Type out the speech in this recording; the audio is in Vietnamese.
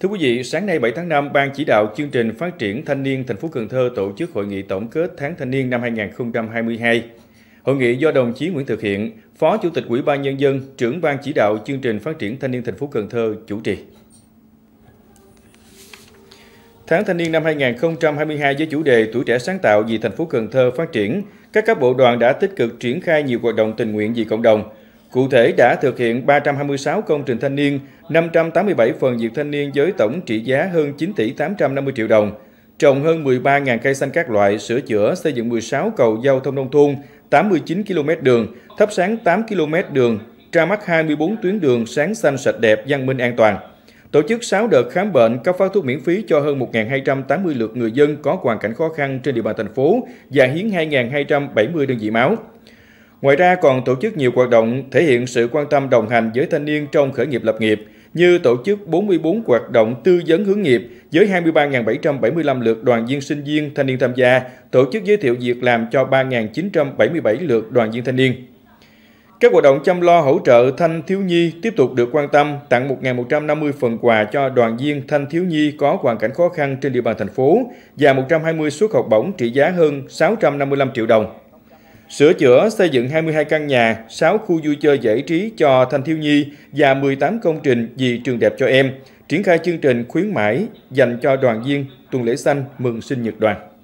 Thưa quý vị, sáng nay 7 tháng 5, Ban chỉ đạo chương trình phát triển thanh niên thành phố Cần Thơ tổ chức hội nghị tổng kết tháng thanh niên năm 2022. Hội nghị do đồng chí Nguyễn Thực Hiện, Phó Chủ tịch Ủy ban Nhân dân, trưởng Ban chỉ đạo chương trình phát triển thanh niên thành phố Cần Thơ chủ trì. Tháng thanh niên năm 2022 với chủ đề Tuổi trẻ sáng tạo vì thành phố Cần Thơ phát triển, các cấp bộ đoàn đã tích cực triển khai nhiều hoạt động tình nguyện vì cộng đồng, Cụ thể đã thực hiện 326 công trình thanh niên, 587 phần việc thanh niên với tổng trị giá hơn 9 tỷ 850 triệu đồng, trồng hơn 13.000 cây xanh các loại, sửa chữa, xây dựng 16 cầu giao thông nông thôn, 89 km đường, thắp sáng 8 km đường, ra mắt 24 tuyến đường sáng xanh sạch đẹp, văn minh an toàn. Tổ chức 6 đợt khám bệnh, cấp phát thuốc miễn phí cho hơn 1.280 lượt người dân có hoàn cảnh khó khăn trên địa bàn thành phố và hiến 2.270 đơn vị máu. Ngoài ra còn tổ chức nhiều hoạt động thể hiện sự quan tâm đồng hành với thanh niên trong khởi nghiệp lập nghiệp, như tổ chức 44 hoạt động tư vấn hướng nghiệp với 23.775 lượt đoàn viên sinh viên thanh niên tham gia, tổ chức giới thiệu việc làm cho 3.977 lượt đoàn viên thanh niên. Các hoạt động chăm lo hỗ trợ thanh thiếu nhi tiếp tục được quan tâm, tặng 1.150 phần quà cho đoàn viên thanh thiếu nhi có hoàn cảnh khó khăn trên địa bàn thành phố và 120 suất học bổng trị giá hơn 655 triệu đồng. Sửa chữa xây dựng 22 căn nhà, 6 khu vui chơi giải trí cho thanh thiếu nhi và 18 công trình vì trường đẹp cho em. Triển khai chương trình khuyến mãi dành cho đoàn viên tuần lễ xanh mừng sinh nhật đoàn.